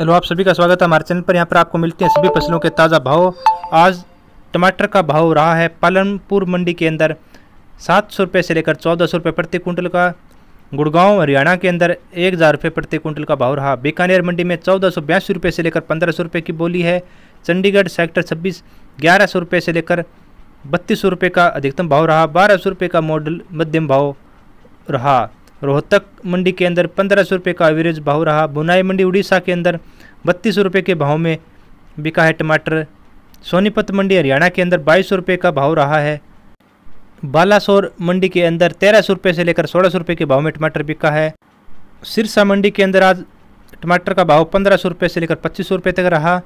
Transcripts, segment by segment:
hello आप सभी का स्वागत है हमारे चैनल पर यहाँ पर आपको मिलते हैं सभी फसलों के ताज़ा भाव आज टमाटर का भाव रहा है पालनपुर मंडी के अंदर सात सौ रुपये से लेकर चौदह सौ रुपये प्रति कुंटल का गुड़गांव हरियाणा के अंदर एक हज़ार रुपये प्रति कुंटल का भाव रहा बीकानेर मंडी में चौदह सौ बयासी रुपये से लेकर पंद्रह सौ रुपये की बोली है चंडीगढ़ सेक्टर छब्बीस ग्यारह सौ रुपये से लेकर बत्तीस सौ रुपये का अधिकतम भाव रहा बारह सौ रुपये का मॉडल मध्यम भाव रहा रोहतक मंडी के अंदर पंद्रह सौ रुपये का एवरेज भाव रहा बुनाई मंडी उड़ीसा के अंदर बत्तीस सौ रुपये के भाव में बिका है टमाटर सोनीपत मंडी हरियाणा के अंदर बाईस सौ रुपये का भाव रहा है बालासोर मंडी के अंदर तेरह सौ रुपये से लेकर सोलह सौ रुपये के भाव में टमाटर बिका है सिरसा मंडी के अंदर आज टमाटर का भाव पंद्रह सौ रुपये से लेकर पच्चीस सौ रुपये तक रहा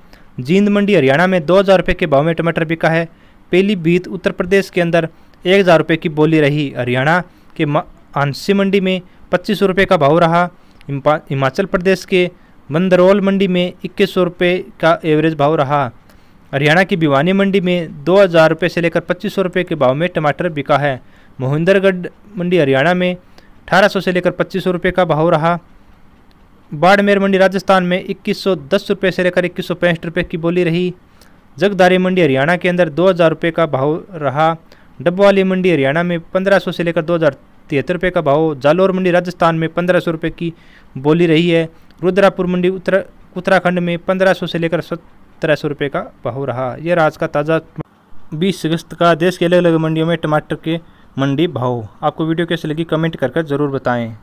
जींद मंडी हरियाणा में दो हज़ार रुपये के भाव में टमाटर बिका है पीलीभीत उत्तर प्रदेश के अंदर एक हज़ार रुपये की बोली रही हरियाणा के आंसी मंडी में पच्चीस सौ रुपये का भाव रहा हिमाचल प्रदेश के मंदरौल मंडी में इक्कीस सौ रुपये का एवरेज भाव रहा हरियाणा की भिवानी मंडी में दो हज़ार रुपये से लेकर पच्चीस सौ रुपये के भाव में टमाटर बिका है मोहिंदरगढ़ मंडी हरियाणा में अठारह सौ से लेकर पच्चीस सौ रुपये का भाव रहा बाड़मेर मंडी राजस्थान में इक्कीस सौ दस रुपये से लेकर इक्कीस सौ पैंसठ रुपये की बोली रही जगदारी मंडी हरियाणा के अंदर दो हज़ार रुपये का भाव रहा डब्बावाली मंडी हरियाणा में पंद्रह सौ से लेकर दो हज़ार तिहत्तर रुपये का भाव जालोर मंडी राजस्थान में पंद्रह सौ रुपये की बोली रही है रुद्रापुर मंडी उत्तर उत्तराखंड में पंद्रह सौ से लेकर सत्रह सौ रुपये का भाव रहा यह राज का ताज़ा बीस अगस्त का देश के अलग अलग मंडियों में टमाटर के मंडी भाव आपको वीडियो कैसे लगी कमेंट करके कर ज़रूर बताएँ